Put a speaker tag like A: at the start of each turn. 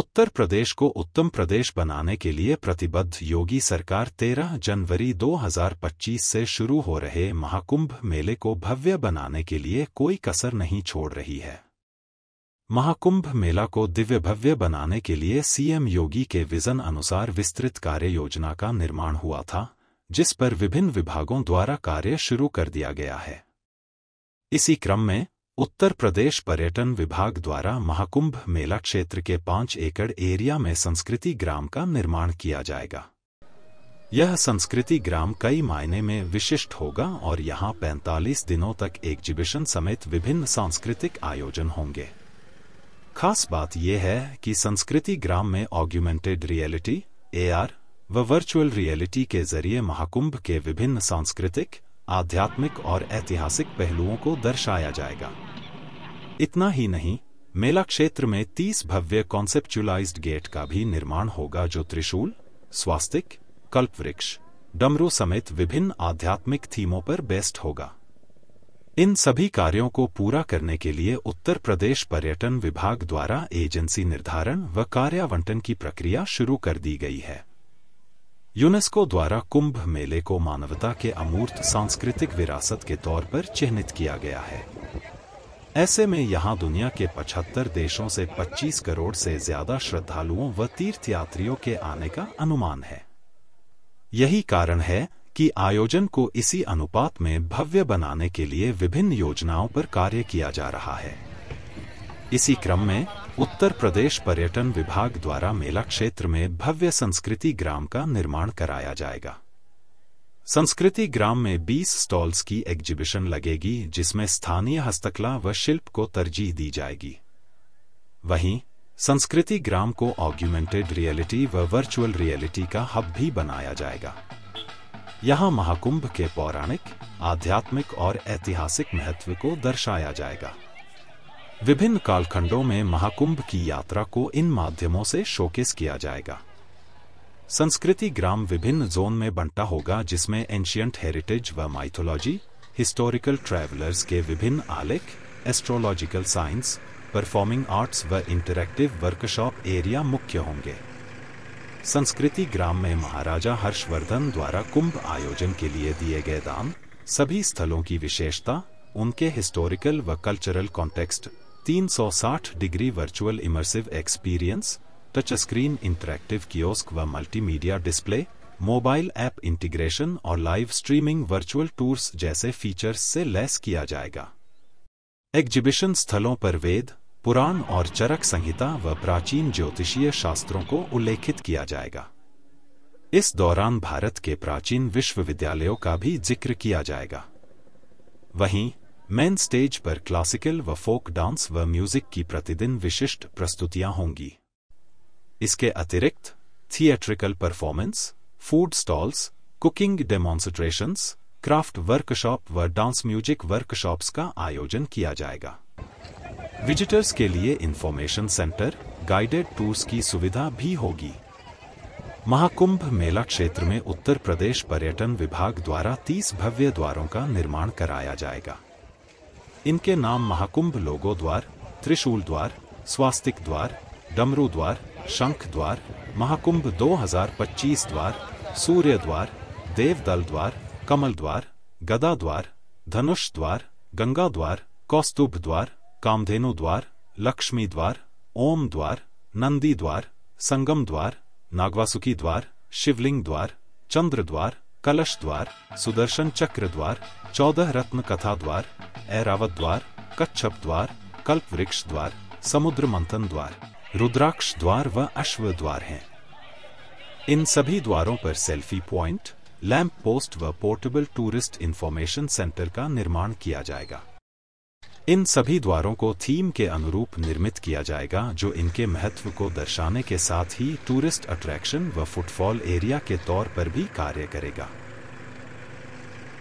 A: उत्तर प्रदेश को उत्तम प्रदेश बनाने के लिए प्रतिबद्ध योगी सरकार 13 जनवरी 2025 से शुरू हो रहे महाकुंभ मेले को भव्य बनाने के लिए कोई कसर नहीं छोड़ रही है महाकुंभ मेला को दिव्य भव्य बनाने के लिए सीएम योगी के विजन अनुसार विस्तृत कार्य योजना का निर्माण हुआ था जिस पर विभिन्न विभागों द्वारा कार्य शुरू कर दिया गया है इसी क्रम में उत्तर प्रदेश पर्यटन विभाग द्वारा महाकुंभ मेला क्षेत्र के पांच एकड़ एरिया में संस्कृति ग्राम का निर्माण किया जाएगा यह संस्कृति ग्राम कई मायने में विशिष्ट होगा और यहाँ 45 दिनों तक एग्जीबिशन समेत विभिन्न सांस्कृतिक आयोजन होंगे खास बात यह है कि संस्कृति ग्राम में ऑग्यूमेंटेड रियलिटी एआर व वर्चुअल रियलिटी के जरिए महाकुंभ के विभिन्न सांस्कृतिक आध्यात्मिक और ऐतिहासिक पहलुओं को दर्शाया जाएगा इतना ही नहीं मेला क्षेत्र में 30 भव्य कॉन्सेप्चुलाइज्ड गेट का भी निर्माण होगा जो त्रिशूल स्वास्तिक कल्पवृक्ष डमरू समेत विभिन्न आध्यात्मिक थीमों पर बेस्ट होगा इन सभी कार्यों को पूरा करने के लिए उत्तर प्रदेश पर्यटन विभाग द्वारा एजेंसी निर्धारण व कार्यावंटन की प्रक्रिया शुरू कर दी गई है यूनेस्को द्वारा कुंभ मेले को मानवता के अमूर्त सांस्कृतिक विरासत के तौर पर चिन्हित किया गया है ऐसे में यहाँ दुनिया के 75 देशों से 25 करोड़ से ज्यादा श्रद्धालुओं व तीर्थयात्रियों के आने का अनुमान है यही कारण है कि आयोजन को इसी अनुपात में भव्य बनाने के लिए विभिन्न योजनाओं पर कार्य किया जा रहा है इसी क्रम में उत्तर प्रदेश पर्यटन विभाग द्वारा मेला क्षेत्र में भव्य संस्कृति ग्राम का निर्माण कराया जाएगा संस्कृति ग्राम में 20 स्टॉल्स की एग्जीबिशन लगेगी जिसमें स्थानीय हस्तकला व शिल्प को तरजीह दी जाएगी वहीं संस्कृति ग्राम को ऑग्यूमेंटेड रियलिटी व वर्चुअल रियलिटी का हब भी बनाया जाएगा यहां महाकुंभ के पौराणिक आध्यात्मिक और ऐतिहासिक महत्व को दर्शाया जाएगा विभिन्न कालखंडों में महाकुंभ की यात्रा को इन माध्यमों से शोकेस किया जाएगा संस्कृति ग्राम विभिन्न जोन में बंटा होगा जिसमें एंशियंट हेरिटेज व माइथोलॉजी हिस्टोरिकल ट्रैवलर्स के विभिन्न आलेख एस्ट्रोलॉजिकल साइंस परफॉर्मिंग आर्ट्स व इंटरैक्टिव वर्कशॉप एरिया मुख्य होंगे संस्कृति ग्राम में महाराजा हर्षवर्धन द्वारा कुंभ आयोजन के लिए दिए गए दान सभी स्थलों की विशेषता उनके हिस्टोरिकल व cultural context 360 degree virtual immersive experience screen interactive kiosk व multimedia display mobile app integration और लाइव स्ट्रीमिंग वर्चुअल टूर्स जैसे फीचर्स से लैस किया जाएगा एग्जिबिशन स्थलों पर वेद पुराण और चरक संहिता व प्राचीन ज्योतिषीय शास्त्रों को उल्लेखित किया जाएगा इस दौरान भारत के प्राचीन विश्वविद्यालयों का भी जिक्र किया जाएगा वहीं मेन स्टेज पर क्लासिकल व फोक डांस व म्यूजिक की प्रतिदिन विशिष्ट प्रस्तुतियां होंगी इसके अतिरिक्त theatrical performance food stalls cooking demonstration craft workshop व डांस म्यूजिक वर्कशॉप्स का आयोजन किया जाएगा विजिटर्स के लिए इंफॉर्मेशन सेंटर गाइडेड टूर्स की सुविधा भी होगी महाकुंभ मेला क्षेत्र में उत्तर प्रदेश पर्यटन विभाग द्वारा 30 भव्य द्वारों का निर्माण कराया जाएगा इनके नाम महाकुंभ लोगो द्वार त्रिशूल द्वार स्वास्तिक द्वार डमरू द्वार शंख द्वार महाकुंभ 2025 द्वार सूर्य द्वार देवदल द्वार कमल द्वार गदा द्वार धनुष द्वार गंगा द्वार कौस्तुभ द्वार कामधेनु द्वार लक्ष्मी द्वार ओम द्वार नंदी द्वार संगम द्वार नागवासुकी द्वार शिवलिंग द्वार चंद्र द्वार कलश द्वार सुदर्शन चक्र द्वार चौदह रत्न कथा द्वार ऐरावत द्वार कच्छप द्वार कल्प वृक्ष द्वार समुद्र मंथन द्वार रुद्राक्ष द्वार व अश्व द्वार हैं इन सभी द्वारों पर सेल्फी पॉइंट लैंप पोस्ट व पोर्टेबल टूरिस्ट इंफॉर्मेशन सेंटर का निर्माण किया जाएगा इन सभी द्वारों को थीम के अनुरूप निर्मित किया जाएगा जो इनके महत्व को दर्शाने के साथ ही टूरिस्ट अट्रैक्शन व फुटफॉल एरिया के तौर पर भी कार्य करेगा